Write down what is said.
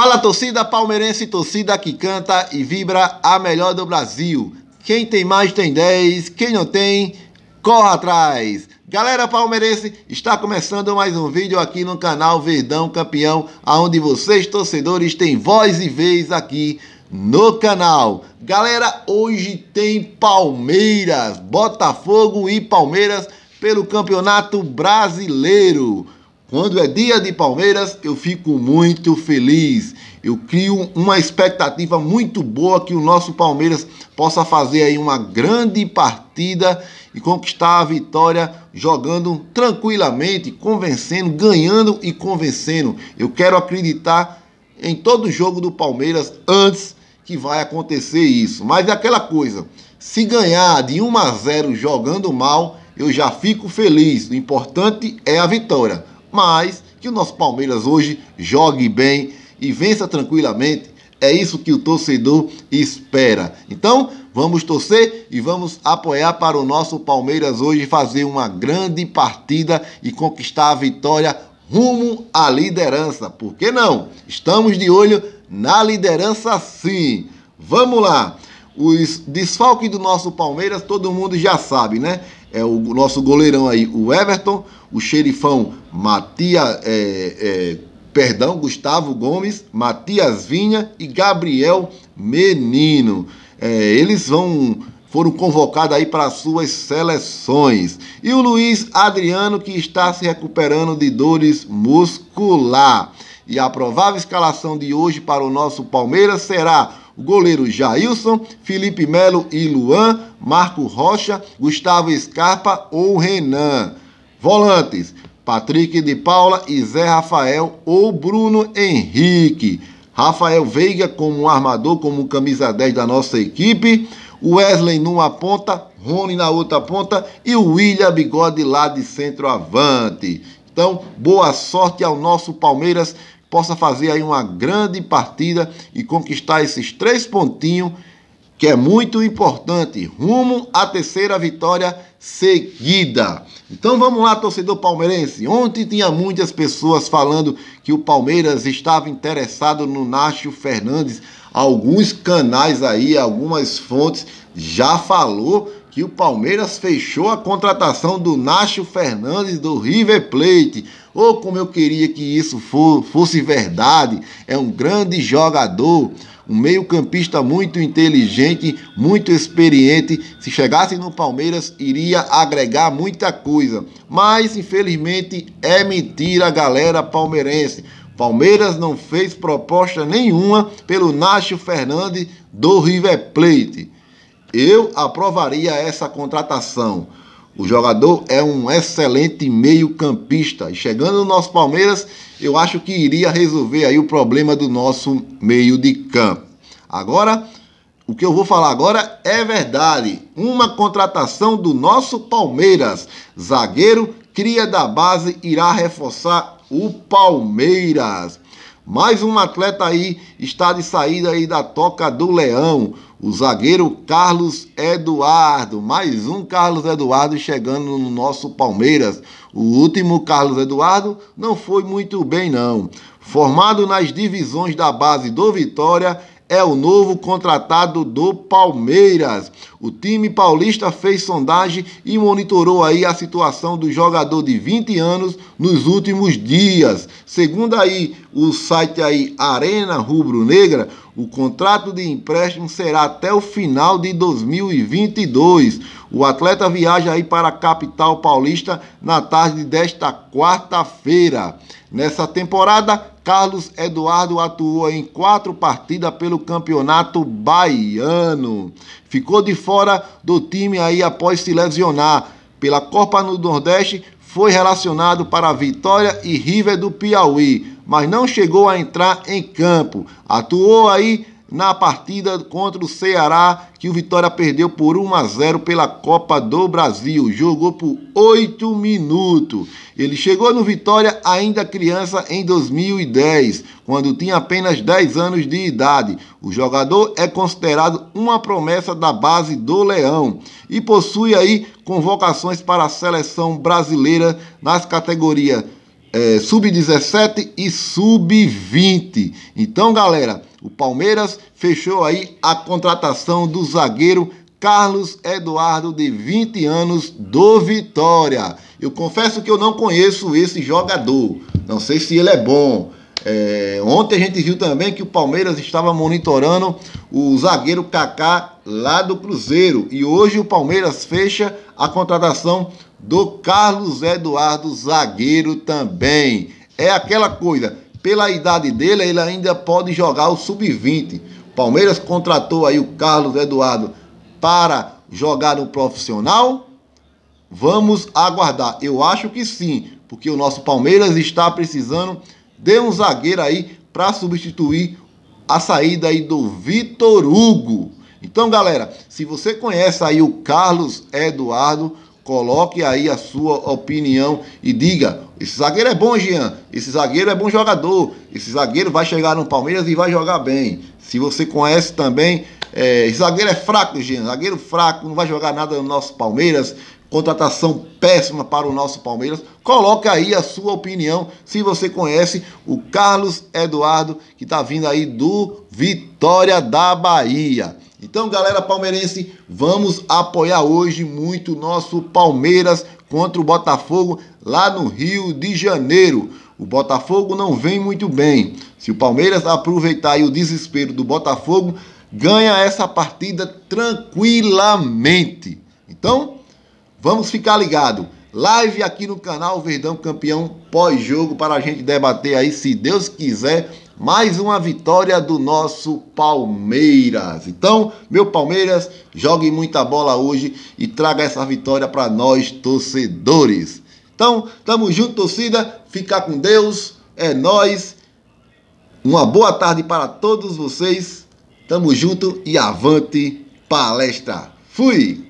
Fala torcida palmeirense, torcida que canta e vibra a melhor do Brasil. Quem tem mais tem 10, quem não tem, corre atrás. Galera palmeirense, está começando mais um vídeo aqui no canal Verdão Campeão, aonde vocês torcedores têm voz e vez aqui no canal. Galera, hoje tem Palmeiras, Botafogo e Palmeiras pelo Campeonato Brasileiro. Quando é dia de Palmeiras, eu fico muito feliz. Eu crio uma expectativa muito boa que o nosso Palmeiras possa fazer aí uma grande partida e conquistar a vitória jogando tranquilamente, convencendo, ganhando e convencendo. Eu quero acreditar em todo jogo do Palmeiras antes que vai acontecer isso. Mas é aquela coisa, se ganhar de 1 a 0 jogando mal, eu já fico feliz. O importante é a vitória mas que o nosso Palmeiras hoje jogue bem e vença tranquilamente. É isso que o torcedor espera. Então, vamos torcer e vamos apoiar para o nosso Palmeiras hoje fazer uma grande partida e conquistar a vitória rumo à liderança. Por que não? Estamos de olho na liderança sim. Vamos lá! os desfalques do nosso Palmeiras, todo mundo já sabe, né? É o nosso goleirão aí, o Everton, o xerifão Matias, é, é, perdão, Gustavo Gomes, Matias Vinha e Gabriel Menino. É, eles vão foram convocados aí para suas seleções. E o Luiz Adriano que está se recuperando de dores musculares e a provável escalação de hoje para o nosso Palmeiras será o goleiro Jailson, Felipe Melo e Luan, Marco Rocha, Gustavo Scarpa ou Renan. Volantes: Patrick de Paula e Zé Rafael ou Bruno Henrique. Rafael Veiga como armador, como camisa 10 da nossa equipe. Wesley numa ponta, Rony na outra ponta e o William Bigode lá de centroavante. Então, boa sorte ao nosso Palmeiras, possa fazer aí uma grande partida e conquistar esses três pontinhos, que é muito importante, rumo à terceira vitória seguida. Então vamos lá, torcedor palmeirense. Ontem tinha muitas pessoas falando que o Palmeiras estava interessado no Nacho Fernandes. Alguns canais aí, algumas fontes já falou que o Palmeiras fechou a contratação do Nacho Fernandes do River Plate. Ou oh, como eu queria que isso for, fosse verdade, é um grande jogador, um meio-campista muito inteligente, muito experiente. Se chegasse no Palmeiras, iria agregar muita coisa. Mas, infelizmente, é mentira, galera palmeirense. Palmeiras não fez proposta nenhuma pelo Nacho Fernandes do River Plate. Eu aprovaria essa contratação. O jogador é um excelente meio-campista. E chegando no nosso Palmeiras, eu acho que iria resolver aí o problema do nosso meio de campo. Agora, o que eu vou falar agora é verdade. Uma contratação do nosso Palmeiras. Zagueiro cria da base irá reforçar o Palmeiras. Mais um atleta aí está de saída aí da toca do Leão o zagueiro Carlos Eduardo. Mais um Carlos Eduardo chegando no nosso Palmeiras. O último Carlos Eduardo não foi muito bem, não. Formado nas divisões da base do Vitória, é o novo contratado do Palmeiras. O time paulista fez sondagem e monitorou aí a situação do jogador de 20 anos nos últimos dias. Segundo aí o site aí Arena Rubro Negra, o contrato de empréstimo será até o final de 2022. O atleta viaja aí para a capital paulista na tarde desta quarta-feira. Nessa temporada, Carlos Eduardo atuou em quatro partidas pelo Campeonato Baiano. Ficou de fora do time aí após se lesionar. Pela Copa do Nordeste, foi relacionado para Vitória e River do Piauí, mas não chegou a entrar em campo. Atuou aí na partida contra o Ceará, que o Vitória perdeu por 1 a 0 pela Copa do Brasil. Jogou por 8 minutos. Ele chegou no Vitória ainda criança em 2010, quando tinha apenas 10 anos de idade. O jogador é considerado uma promessa da base do Leão e possui aí convocações para a seleção brasileira nas categorias é, eh, sub-17 e sub-20. Então, galera, o Palmeiras fechou aí a contratação do zagueiro Carlos Eduardo, de 20 anos, do Vitória. Eu confesso que eu não conheço esse jogador. Não sei se ele é bom. É, ontem a gente viu também que o Palmeiras estava monitorando o zagueiro Kaká lá do Cruzeiro. E hoje o Palmeiras fecha a contratação do Carlos Eduardo, zagueiro também. É aquela coisa pela idade dele, ele ainda pode jogar o sub-20. Palmeiras contratou aí o Carlos Eduardo para jogar no profissional? Vamos aguardar. Eu acho que sim, porque o nosso Palmeiras está precisando de um zagueiro aí para substituir a saída aí do Vitor Hugo. Então, galera, se você conhece aí o Carlos Eduardo, Coloque aí a sua opinião e diga: esse zagueiro é bom, Jean. Esse zagueiro é bom jogador. Esse zagueiro vai chegar no Palmeiras e vai jogar bem. Se você conhece também, é, esse zagueiro é fraco, Jean. Zagueiro fraco, não vai jogar nada no nosso Palmeiras. Contratação péssima para o nosso Palmeiras. Coloque aí a sua opinião se você conhece o Carlos Eduardo, que está vindo aí do Vitória da Bahia. Então, galera palmeirense, vamos apoiar hoje muito nosso Palmeiras contra o Botafogo lá no Rio de Janeiro. O Botafogo não vem muito bem. Se o Palmeiras aproveitar o desespero do Botafogo, ganha essa partida tranquilamente. Então, vamos ficar ligado. Live aqui no canal Verdão Campeão pós-jogo para a gente debater aí, se Deus quiser, mais uma vitória do nosso Palmeiras. Então, meu Palmeiras, jogue muita bola hoje e traga essa vitória para nós, torcedores. Então, tamo junto, torcida. Ficar com Deus. É nós. Uma boa tarde para todos vocês. Tamo junto e avante palestra. Fui!